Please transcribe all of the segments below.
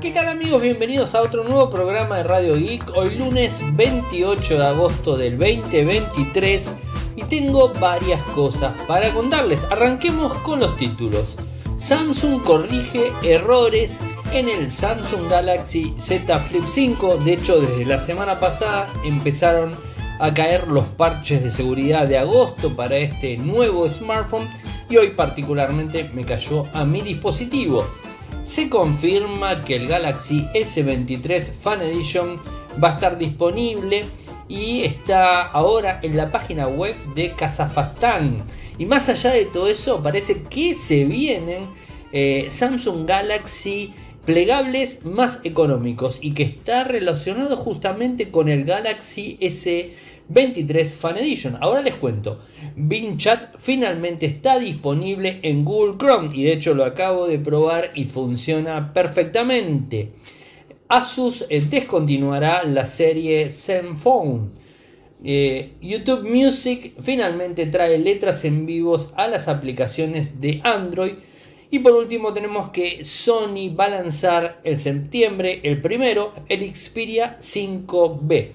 ¿Qué tal amigos? Bienvenidos a otro nuevo programa de Radio Geek. Hoy lunes 28 de agosto del 2023 y tengo varias cosas para contarles. Arranquemos con los títulos. Samsung corrige errores en el Samsung Galaxy Z Flip 5. De hecho, desde la semana pasada empezaron a caer los parches de seguridad de agosto para este nuevo smartphone y hoy particularmente me cayó a mi dispositivo se confirma que el Galaxy S23 Fan Edition va a estar disponible y está ahora en la página web de Kazafastán. Y más allá de todo eso, parece que se vienen eh, Samsung Galaxy plegables más económicos y que está relacionado justamente con el Galaxy S23 23 Fan Edition. Ahora les cuento, Chat finalmente está disponible en Google Chrome y de hecho lo acabo de probar y funciona perfectamente. Asus eh, descontinuará la serie Zenfone. Eh, YouTube Music finalmente trae letras en vivos a las aplicaciones de Android. Y por último tenemos que Sony va a lanzar en septiembre el primero el Xperia 5B.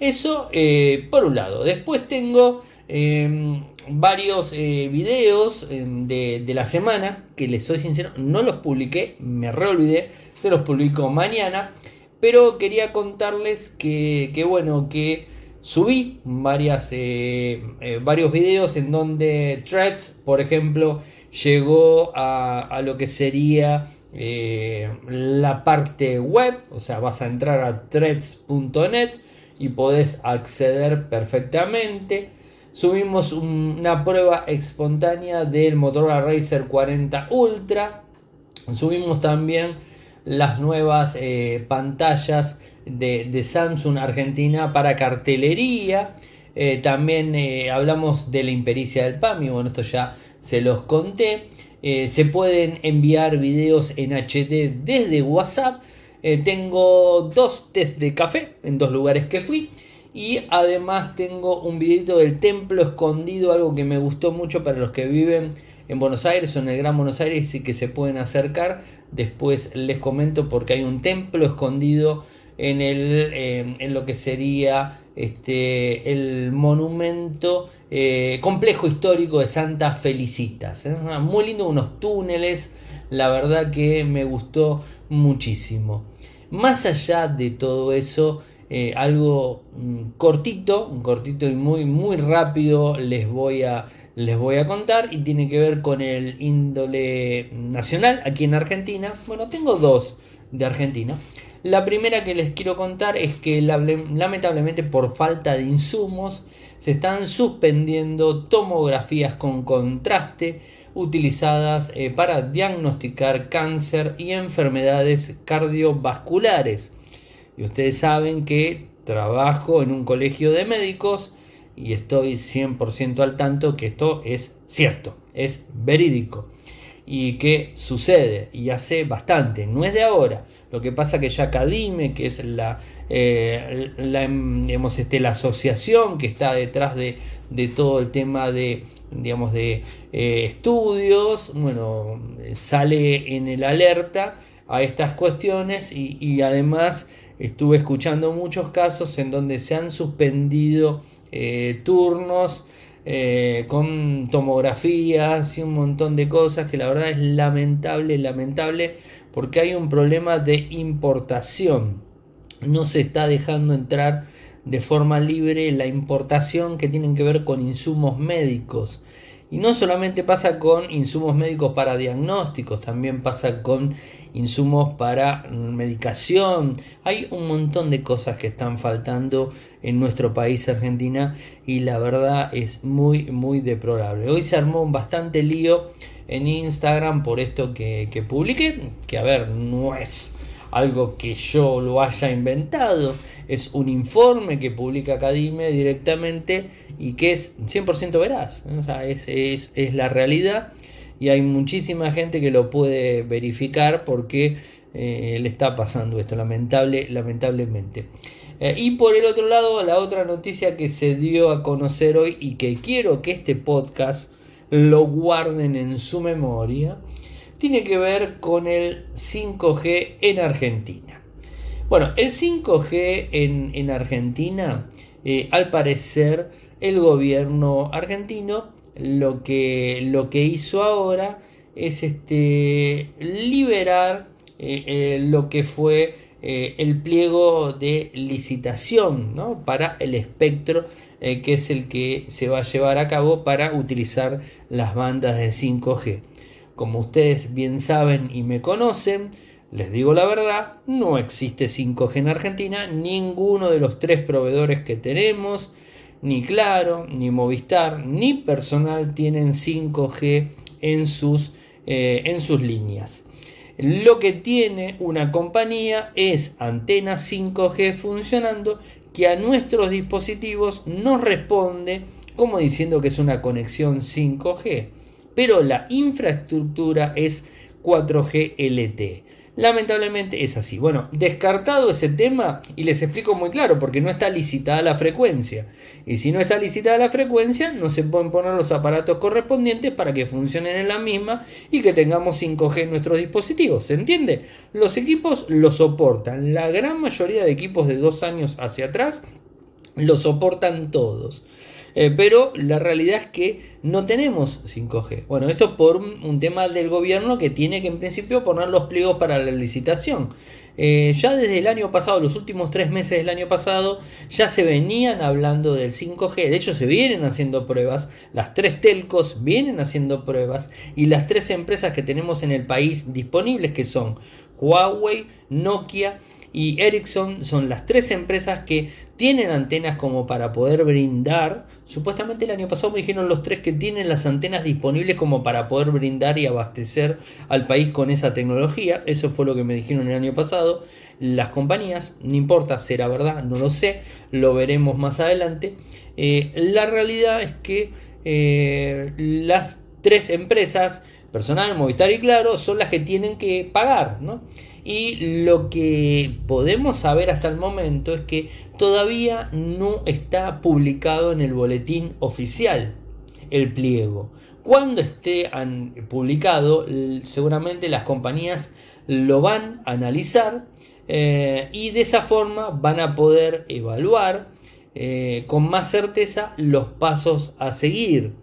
Eso eh, por un lado. Después tengo eh, varios eh, videos de, la semana que les soy sincero, no los publiqué, me reolvidé, se los publico mañana. Pero quería contarles que, bueno, que subí varias, varios videos en donde Threads, por ejemplo, llegó a, a lo que sería la parte web, o sea, vas a entrar a threads.net y podés acceder perfectamente. Subimos una prueba espontánea del Motorola Racer 40 Ultra. Subimos también las nuevas eh, pantallas de, Samsung Argentina para cartelería. Eh, también eh, hablamos de la impericia del PAMI, bueno, esto ya se los conté. se pueden enviar videos en HD desde WhatsApp eh, tengo dos test de café en dos lugares que fui. Y además tengo un videito del templo escondido, algo que me gustó mucho para los que viven en Buenos Aires o en el Gran Buenos Aires y que se pueden acercar. Después les comento porque hay un templo escondido en, el, eh, en lo que sería este, el monumento eh, complejo histórico de Santa Felicitas. Ah, muy lindo, unos túneles, la verdad que me gustó muchísimo. Más allá de todo eso, eh, algo mm, cortito, cortito y muy, muy rápido les voy, a, les voy a contar y tiene que ver con el índole nacional aquí en Argentina. Bueno, tengo dos de Argentina. La primera que les quiero contar es que lamentablemente por falta de insumos, se están suspendiendo tomografías con contraste utilizadas eh, para diagnosticar cáncer y enfermedades cardiovasculares. Y ustedes saben que trabajo en un colegio de médicos y estoy 100% al tanto que esto es cierto, es verídico y que sucede y hace bastante, no es de ahora. Lo que pasa que ya Cadime, que es la, eh, este, la asociación que está detrás de, todo el tema de digamos de eh, estudios, bueno, sale en el alerta a estas cuestiones y, además estuve escuchando muchos casos en donde se han suspendido eh, turnos eh, con tomografías y un montón de cosas que la verdad es lamentable, lamentable, porque hay un problema de importación. No se está dejando entrar de forma libre la importación que tienen que ver con insumos médicos. Y no solamente pasa con insumos médicos para diagnósticos, también pasa con insumos para mm, medicación. Hay un montón de cosas que están faltando en nuestro país Argentina y la verdad es muy muy deplorable. Hoy se armó un bastante lío en Instagram por esto que, que publiqué, que a ver, no es algo que yo lo haya inventado, es un informe que publica Cadime directamente y que es 100% veraz, o es, la realidad y hay muchísima gente que lo puede verificar porque eh, le está pasando esto, lamentable, lamentablemente. Eh, y por el otro lado, la otra noticia que se dio a conocer hoy y que quiero que este podcast lo guarden en su memoria, tiene que ver con el 5G en Argentina. Bueno, el 5G en, Argentina, eh, al parecer, el gobierno argentino lo que, lo que hizo ahora es este, liberar eh, eh, lo que fue eh, el pliego de licitación para el espectro que es el que se va a llevar a cabo para utilizar las bandas de 5G. Como ustedes bien saben y me conocen, les digo la verdad, no existe 5G en Argentina, ninguno de los tres proveedores que tenemos, ni Claro, ni Movistar, ni Personal tienen 5G eh, en sus, líneas. Lo que tiene una compañía es antena 5G funcionando que a nuestros dispositivos nos responde como diciendo que es una conexión 5G. Pero la infraestructura es 4G LTE. Lamentablemente es así. Bueno, descartado ese tema y les explico muy claro porque no está licitada la frecuencia. Y si no está licitada la frecuencia, no se pueden poner los aparatos correspondientes para que funcionen en la misma y que tengamos 5G en nuestros dispositivos. ¿Se entiende? Los equipos lo soportan. La gran mayoría de equipos de dos años hacia atrás lo soportan todos. Eh, pero la realidad es que no tenemos 5G. Bueno, esto por un, tema del gobierno que tiene que en principio poner los pliegos para la licitación. Eh, ya desde el año pasado, los últimos tres meses del año pasado, ya se venían hablando del 5G. De hecho, se vienen haciendo pruebas. Las tres telcos vienen haciendo pruebas. Y las tres empresas que tenemos en el país disponibles, que son Huawei, Nokia y Ericsson son las tres empresas que tienen antenas como para poder brindar. Supuestamente el año pasado me dijeron los tres que tienen las antenas disponibles como para poder brindar y abastecer al país con esa tecnología. Eso fue lo que me dijeron el año pasado. Las compañías, no importa, será verdad, no lo sé, lo veremos más adelante. Eh, la realidad es que eh, las tres empresas, Personal, Movistar y Claro, son las que tienen que pagar, ¿no? y lo que podemos saber hasta el momento es que todavía no está publicado en el boletín oficial el pliego. Cuando esté publicado, seguramente las compañías lo van a analizar eh, y de esa forma van a poder evaluar eh, con más certeza los pasos a seguir.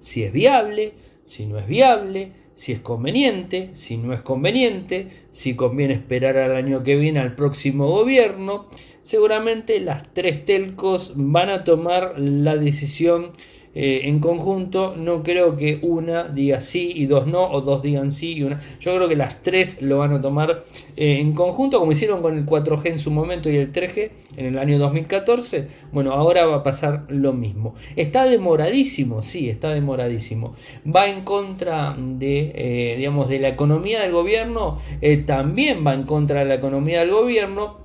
Si es viable, si no es viable, si es conveniente, si no es conveniente, si conviene esperar al año que viene al próximo gobierno. Seguramente las tres telcos van a tomar la decisión eh, en conjunto, no creo que una diga sí y dos no, o dos digan sí y una. Yo creo que las tres lo van a tomar eh, en conjunto, como hicieron con el 4G en su momento y el 3G en el año 2014. Bueno, ahora va a pasar lo mismo. Está demoradísimo, sí, está demoradísimo. Va en contra de, eh, digamos, de la economía del gobierno, también va en contra de la economía del gobierno.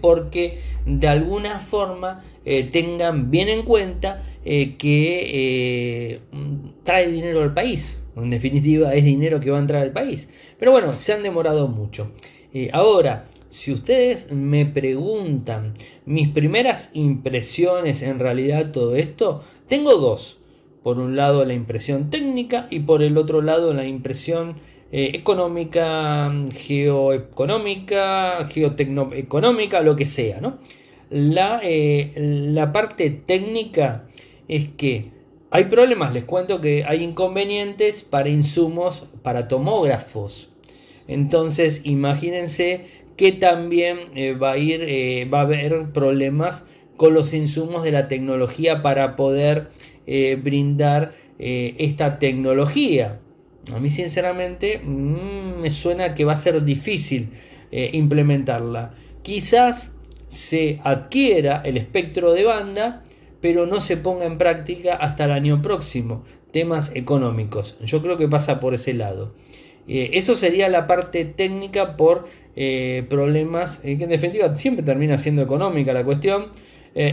porque de alguna forma tengan bien en cuenta eh, que eh, mm, trae dinero al país. En definitiva, es dinero que va a entrar al país. Pero bueno, se han demorado mucho. Eh, ahora, si ustedes me preguntan mis primeras impresiones en realidad todo esto, tengo dos. Por un lado la impresión técnica y por el otro lado la impresión económica, geoeconómica, geotecnoeconómica, lo que sea, ¿no? La, la parte técnica es que hay problemas, les cuento que hay inconvenientes para insumos, para tomógrafos. Entonces, imagínense que también eh, va, a ir, eh, va a haber problemas con los insumos de la tecnología para poder eh, brindar esta tecnología. A mí sinceramente mm, me suena que va a ser difícil implementarla. Quizás se adquiera el espectro de banda pero no se ponga en práctica hasta el año próximo. Temas económicos. Yo creo que pasa por ese lado. Eh, eso sería la parte técnica por eh, problemas, eh, que en definitiva siempre termina siendo económica la cuestión.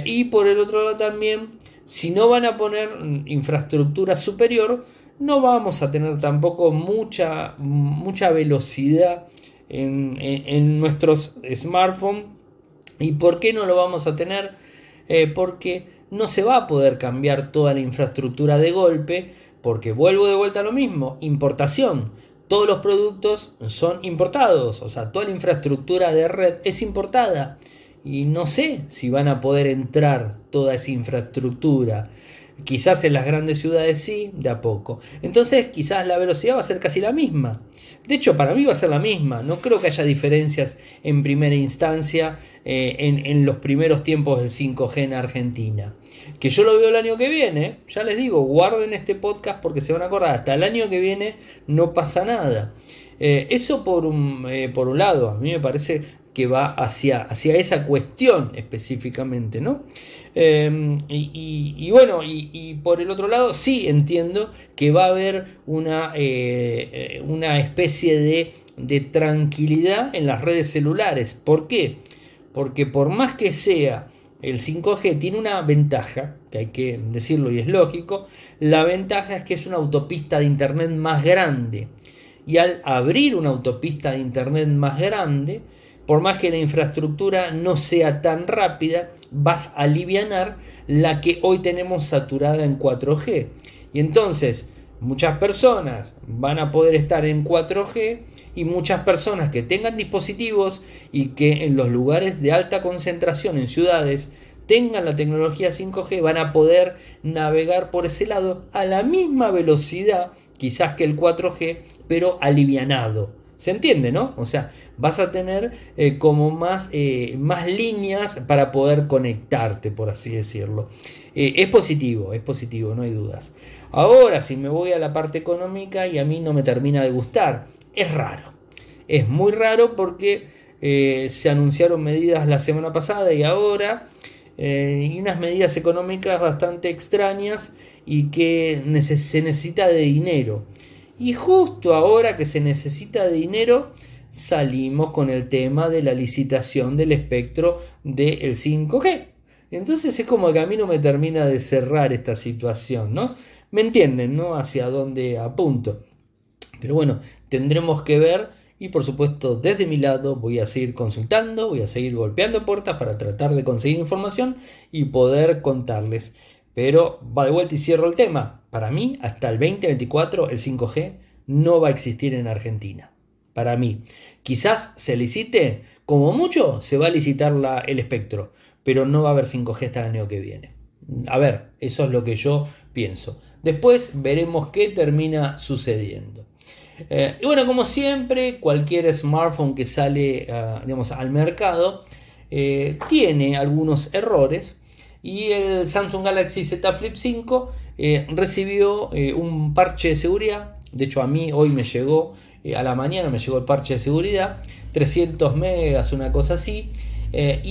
y por el otro lado también, si no van a poner mm, infraestructura superior, no vamos a tener tampoco mucha, mucha velocidad en nuestros smartphones. ¿Y por qué no lo vamos a tener? porque no se va a poder cambiar toda la infraestructura de golpe, porque vuelvo de vuelta a lo mismo, importación. Todos los productos son importados, o sea, toda la infraestructura de red es importada. Y no sé si van a poder entrar toda esa infraestructura. Quizás en las grandes ciudades sí, de a poco. Entonces quizás la velocidad va a ser casi la misma. De hecho, para mí va a ser la misma. No creo que haya diferencias en primera instancia eh, en, los primeros tiempos del 5G en Argentina. Que yo lo veo el año que viene. Ya les digo, guarden este podcast porque se van a acordar. Hasta el año que viene no pasa nada. Eh, eso por un, eh, por un lado, a mí me parece que va hacia, hacia esa cuestión específicamente, ¿no? Em, y, bueno, y, por el otro lado, sí entiendo que va a haber una, eh, eh, una especie de, de tranquilidad en las redes celulares. ¿Por qué? Porque por más que sea el 5G tiene una ventaja, que hay que decirlo y es lógico, la ventaja es que es una autopista de Internet más grande. Y al abrir una autopista de Internet más grande, por más que la infraestructura no sea tan rápida, vas a aliviar la que hoy tenemos saturada en 4G. Y entonces, muchas personas van a poder estar en 4G y muchas personas que tengan dispositivos y que en los lugares de alta concentración en ciudades tengan la tecnología 5G van a poder navegar por ese lado a la misma velocidad quizás que el 4G pero alivianado se entiende, ¿no? O sea, vas a tener eh, como más, eh, más líneas para poder conectarte, por así decirlo. Eh, es positivo, es positivo, no hay dudas. Ahora, si me voy a la parte económica y a mí no me termina de gustar, es raro. Es muy raro porque se anunciaron medidas la semana pasada y ahora, y unas medidas económicas bastante extrañas y que se necesita de dinero. Y justo ahora que se necesita dinero, salimos con el tema de la licitación del espectro del 5G. Entonces es como que a mí no me termina de cerrar esta situación, ¿no? ¿Me entienden, no? Hacia dónde apunto. Pero bueno, tendremos que ver y por supuesto desde mi lado voy a seguir consultando, voy a seguir golpeando puertas para tratar de conseguir información y poder contarles. Pero va de vuelta y cierro el tema. Para mí, hasta el 2024, el 5G no va a existir en Argentina. Para mí. Quizás se licite, como mucho, se va a licitar el espectro, pero no va a haber 5G hasta el año que viene. A ver, eso es lo que yo pienso. Después veremos qué termina sucediendo. Eh, y bueno, como siempre, cualquier smartphone que sale ah, digamos, al mercado eh, tiene algunos errores y el Samsung Galaxy Z Flip 5 eh, recibió eh, un parche de seguridad. De hecho, a mí hoy me llegó, eh, a la mañana me llegó el parche de seguridad, 300 megas, una cosa así.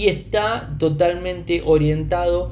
y está totalmente orientado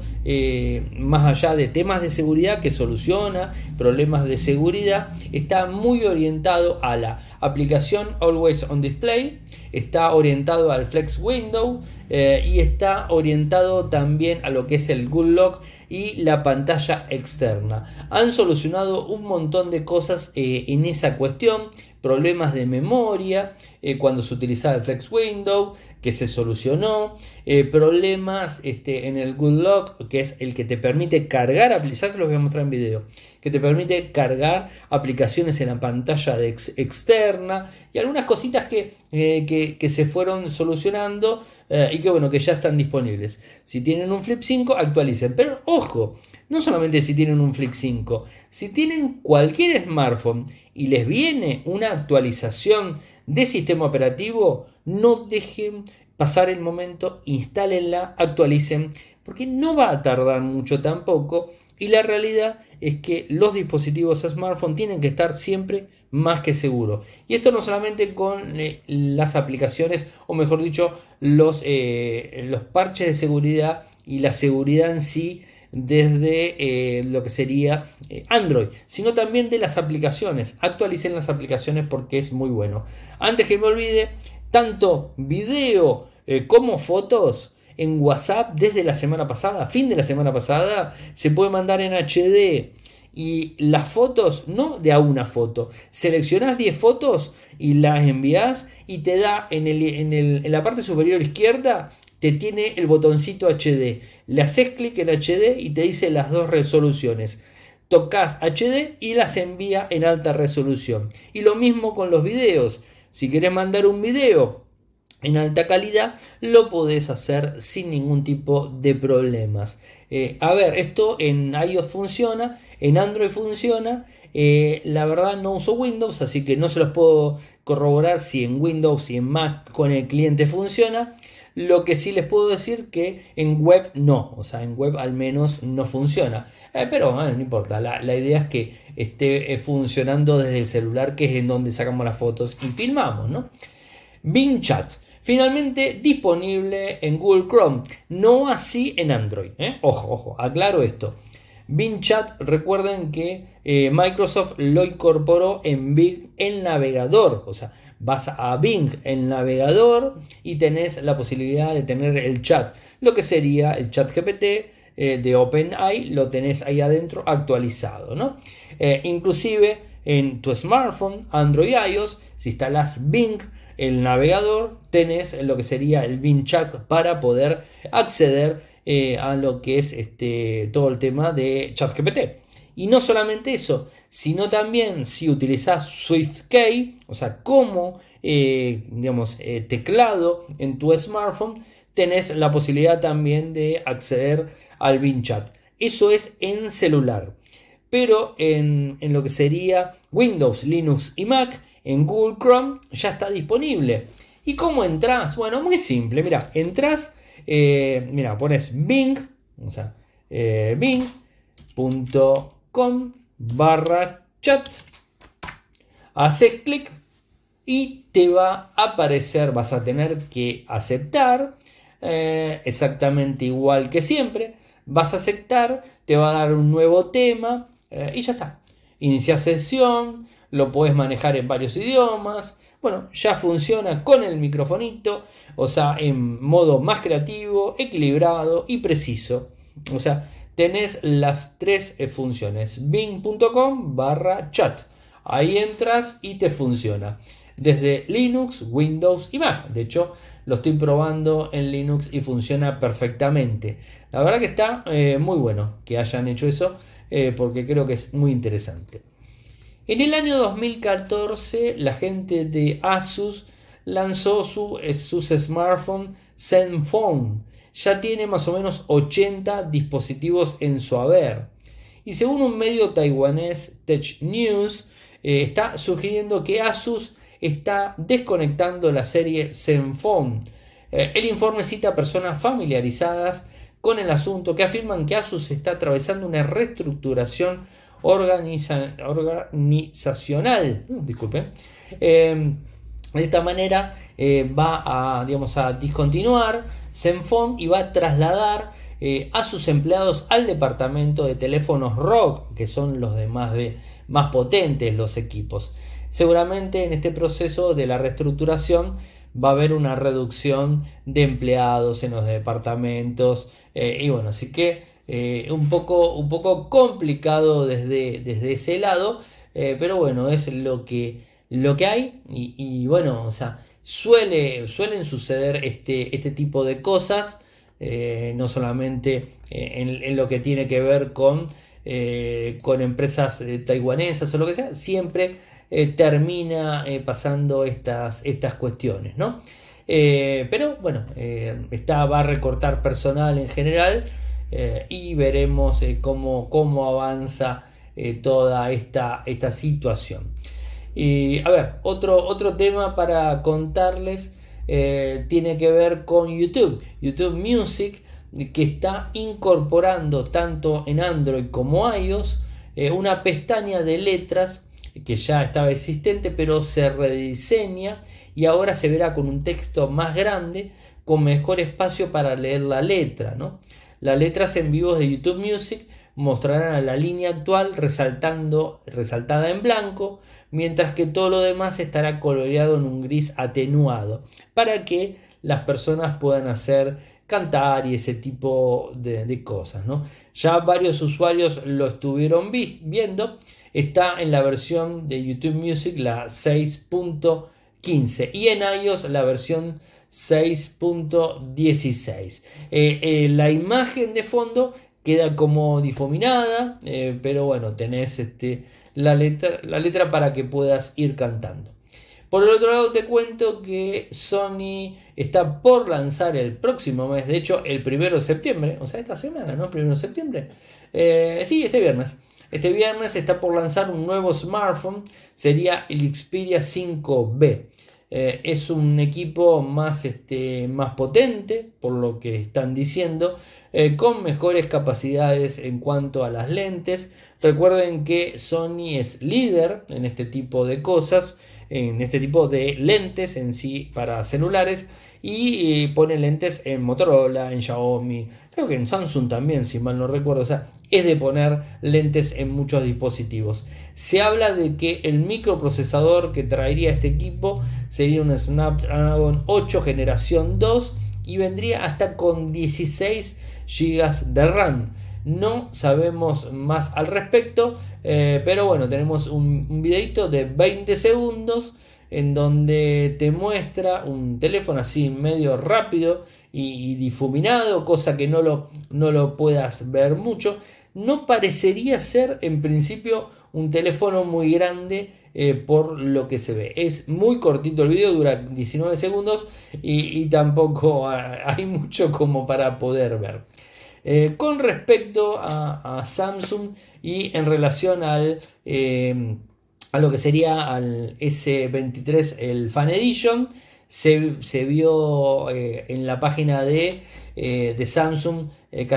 más allá de temas de seguridad que soluciona problemas de seguridad. Está muy orientado a la aplicación Always on Display. Está orientado al Flex Window eh, y está orientado también a lo que es el Good Lock y la pantalla externa. Han solucionado un montón de cosas eh, en esa cuestión, problemas de memoria, eh, cuando se utilizaba el Flex Window, que se solucionó, eh, problemas este, en el Good Lock, que es el que te permite cargar se los voy a mostrar en video, que te permite cargar aplicaciones en la pantalla externa y algunas cositas que, eh, se fueron solucionando y que bueno, que ya están disponibles. Si tienen un Flip 5, actualicen, pero ojo, no solamente si tienen un Flip 5, si tienen cualquier smartphone y les viene una actualización de sistema operativo, no dejen pasar el momento, instálenla, actualicen, porque no va a tardar mucho tampoco. Y la realidad es que los dispositivos smartphone tienen que estar siempre más que seguros. Y esto no solamente con eh, las aplicaciones, o mejor dicho, los, eh, los parches de seguridad y la seguridad en sí desde eh, lo que sería eh, Android, sino también de las aplicaciones. Actualicen las aplicaciones porque es muy bueno. Antes que me olvide, tanto video eh, como fotos en WhatsApp desde la semana pasada, fin de la semana pasada, se puede mandar en HD. Y las fotos, no de a una foto, Seleccionas 10 fotos y las envías y te da en, en la parte superior izquierda te tiene el botoncito HD. Le haces clic en HD y te dice las dos resoluciones. Tocas HD y las envía en alta resolución. Y lo mismo con los videos. Si querés mandar un video en alta calidad, lo podés hacer sin ningún tipo de problemas. Eh, a ver, esto en iOS funciona, en Android funciona. Eh, la verdad no uso Windows, así que no se los puedo corroborar si en Windows y en Mac con el cliente funciona. Lo que sí les puedo decir que en web no, o sea, en web al menos no funciona. Eh, pero bueno, no importa, la, idea es que esté eh, funcionando desde el celular, que es en donde sacamos las fotos y filmamos, ¿no? Bing Chat finalmente disponible en Google Chrome, no así en Android. ¿eh? Ojo, ojo, aclaro esto. Bing Chat, recuerden que Microsoft lo incorporó en Bing, el navegador. O sea, vas a Bing, el navegador, y tenés la posibilidad de tener el chat, lo que sería el chat GPT eh, de OpenAI, lo tenés ahí adentro actualizado, ¿no? Eh, inclusive en tu smartphone, Android iOS, si instalas Bing, el navegador, tenés lo que sería el Bing Chat para poder acceder eh, a lo que es este, todo el tema de chat GPT. Y no solamente eso, sino también si utilizas SwiftKey, o sea, como eh, digamos, eh, teclado en tu smartphone, tenés la posibilidad también de acceder al Chat Eso es en celular. Pero en, lo que sería Windows, Linux y Mac, en Google Chrome ya está disponible. ¿Y cómo entras? Bueno, muy simple. Mira, entras, eh, mira, pones Bing, o sea, Bing.com con barra chat. hace clic y te va a aparecer, vas a tener que aceptar, eh, exactamente igual que siempre. Vas a aceptar, te va a dar un nuevo tema eh, y ya está. Inicia sesión, lo puedes manejar en varios idiomas. Bueno, ya funciona con el microfonito, o sea, en modo más creativo, equilibrado y preciso. O sea, tenés las tres eh, funciones. Bing.com barra chat. Ahí entras y te funciona. Desde Linux, Windows y Mac. De hecho, lo estoy probando en Linux y funciona perfectamente. La verdad que está eh, muy bueno que hayan hecho eso eh, porque creo que es muy interesante. En el año 2014 la gente de Asus lanzó su, sus smartphone Zenfone ya tiene más o menos 80 dispositivos en su haber. Y según un medio taiwanés, Tech News, eh, está sugiriendo que Asus está desconectando la serie Zenfone. Eh, el informe cita personas familiarizadas con el asunto que afirman que Asus está atravesando una reestructuración organizacional. Uh, disculpe. Eh, de esta manera va a, digamos, a discontinuar y va a trasladar eh, a sus empleados al departamento de teléfonos Rock, que son los demás más, de, más potentes los equipos. Seguramente en este proceso de la reestructuración va a haber una reducción de empleados en los departamentos eh, y bueno, así que eh, un, poco, un poco complicado desde, desde ese lado, pero bueno, es lo que, lo que hay y, bueno, o sea, suelen suceder este, este, tipo de cosas, eh, no solamente eh, en, lo que tiene que ver con, eh, empresas taiwanesas o lo que sea, siempre termina pasando estas, estas cuestiones, pero bueno, va a recortar personal en general y veremos cómo, avanza toda esta situación. Y a ver, otro, otro tema para contarles eh, tiene que ver con YouTube. YouTube Music que está incorporando tanto en Android como iOS eh, una pestaña de letras que ya estaba existente pero se rediseña y ahora se verá con un texto más grande con mejor espacio para leer la letra. ¿no? Las letras en vivo de YouTube Music mostrarán a la línea actual resaltando, resaltada en blanco, mientras que todo lo demás estará coloreado en un gris atenuado, para que las personas puedan hacer cantar y ese tipo de, cosas. Ya varios usuarios lo estuvieron viendo, está en la versión de YouTube Music, la 6.15, y en iOS la versión 6.16. Eh, eh, la imagen de fondo queda como difuminada, eh, pero bueno, tenés este, la, letra, la letra para que puedas ir cantando. Por el otro lado te cuento que Sony está por lanzar el próximo mes, de hecho el primero de septiembre, o sea esta semana, ¿no? El primero de septiembre. Eh, sí, este viernes. Este viernes está por lanzar un nuevo smartphone, sería el Xperia 5B. Eh, es un equipo más, este, más potente, por lo que están diciendo, eh, con mejores capacidades en cuanto a las lentes. Recuerden que Sony es líder en este tipo de cosas, en este tipo de lentes en sí para celulares y pone lentes en Motorola, en Xiaomi, creo que en Samsung también, si mal no recuerdo. O sea, es de poner lentes en muchos dispositivos. Se habla de que el microprocesador que traería este equipo sería un Snapdragon 8 generación 2 y vendría hasta con 16 GB de RAM. No sabemos más al respecto, eh, pero bueno, tenemos un, un videito de 20 segundos en donde te muestra un teléfono así medio rápido y, difuminado, cosa que no lo, no lo puedas ver mucho. No parecería ser en principio un teléfono muy grande eh, por lo que se ve. Es muy cortito el video, dura 19 segundos y, tampoco hay mucho como para poder ver. Eh, con respecto a, Samsung y en relación al... Eh, a lo que sería al S23 el Fan Edition. Se, vio eh, en la página de, eh, Samsung eh,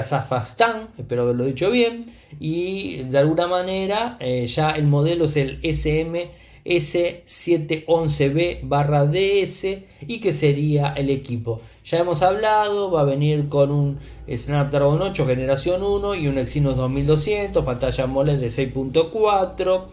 espero haberlo dicho bien, y de alguna manera eh, ya el modelo es el sm s 711 b barra DS y que sería el equipo. Ya hemos hablado, va a venir con un Snapdragon 8 generación 1 y un Exynos 2200, pantalla AMOLED de 6.4.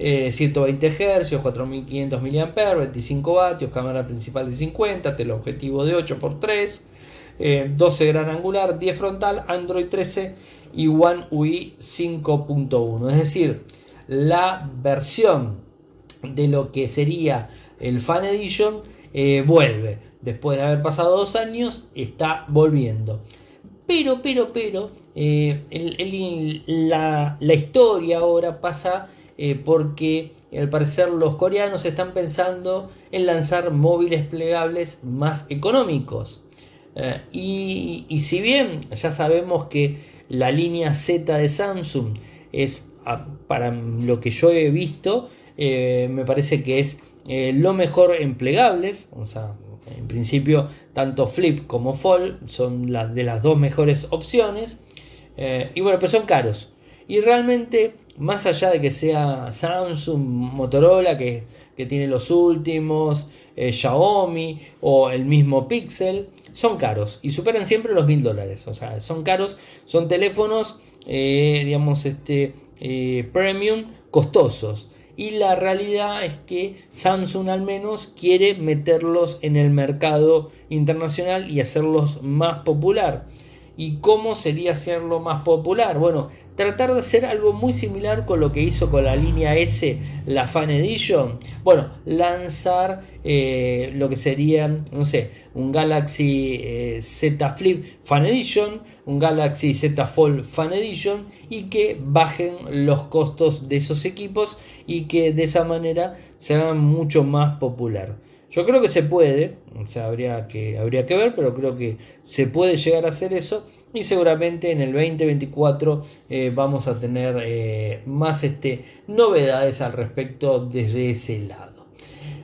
120 Hz, 4500 mAh, 25 vatios, cámara principal de 50, teleobjetivo de 8x3, 12 eh, gran angular, 10 frontal, Android 13 y One UI 5.1. Es decir, la versión de lo que sería el Fan Edition eh, vuelve. Después de haber pasado dos años, está volviendo. Pero, pero, pero, eh, la historia ahora pasa eh, porque al parecer los coreanos están pensando en lanzar móviles plegables más económicos. Eh, y, si bien ya sabemos que la línea Z de Samsung es, ah, para lo que yo he visto, eh, me parece que es lo mejor en plegables, o sea, en principio tanto Flip como fall son las de las dos mejores opciones, y bueno, pero son caros. Y realmente más allá de que sea Samsung, Motorola, que, tiene los últimos, eh, Xiaomi o el mismo Pixel, son caros y superan siempre los mil dólares. O sea, son caros, son teléfonos, eh, digamos, este, eh, premium, costosos. Y la realidad es que Samsung al menos quiere meterlos en el mercado internacional y hacerlos más popular. ¿Y cómo sería hacerlo más popular? Bueno, tratar de hacer algo muy similar con lo que hizo con la línea S, la Fan Edition. Bueno, lanzar eh, lo que sería, no sé, un Galaxy eh, Z Flip Fan Edition, un Galaxy Z Fold Fan Edition y que bajen los costos de esos equipos y que de esa manera se sea mucho más popular. Yo creo que se puede, o sea, habría que, habría que ver, pero creo que se puede llegar a hacer eso y seguramente en el 2024 eh, vamos a tener eh, más este, novedades al respecto desde ese lado.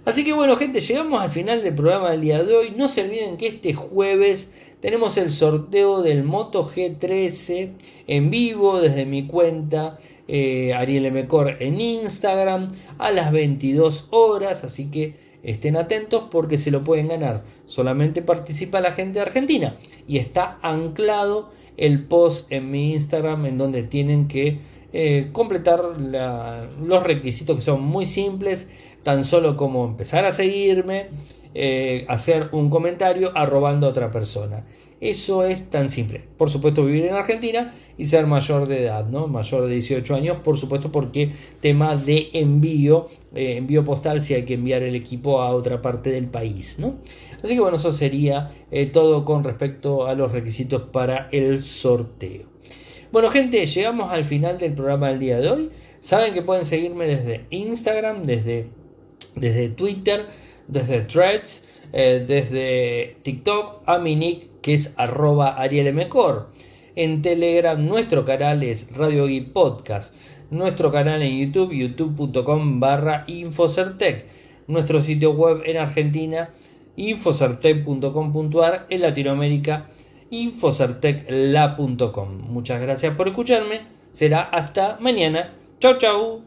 Así que bueno gente, llegamos al final del programa del día de hoy. No se olviden que este jueves tenemos el sorteo del Moto G13 en vivo desde mi cuenta eh, Ariel Mecor en Instagram a las 22 horas. Así que Estén atentos porque se lo pueden ganar. Solamente participa la gente de Argentina. Y está anclado el post en mi Instagram en donde tienen que eh, completar los requisitos que son muy simples. Tan solo como empezar a seguirme, eh, hacer un comentario arrobando a otra persona. Eso es tan simple. Por supuesto, vivir en Argentina y ser mayor de edad, ¿no? Mayor de 18 años, por supuesto, porque tema de envío, eh, envío postal si hay que enviar el equipo a otra parte del país, ¿no? Así que bueno, eso sería eh, todo con respecto a los requisitos para el sorteo. Bueno, gente, llegamos al final del programa del día de hoy. Saben que pueden seguirme desde Instagram, desde, desde Twitter, desde Threads, eh, desde TikTok a mi nick que es arroba en Telegram, nuestro canal es Radio y Podcast, nuestro canal en YouTube, youtube.com barra Infocertec, nuestro sitio web en Argentina, infocertec.com.ar, en Latinoamérica, infocertecla.com. Muchas gracias por escucharme, será hasta mañana. Chau, chau.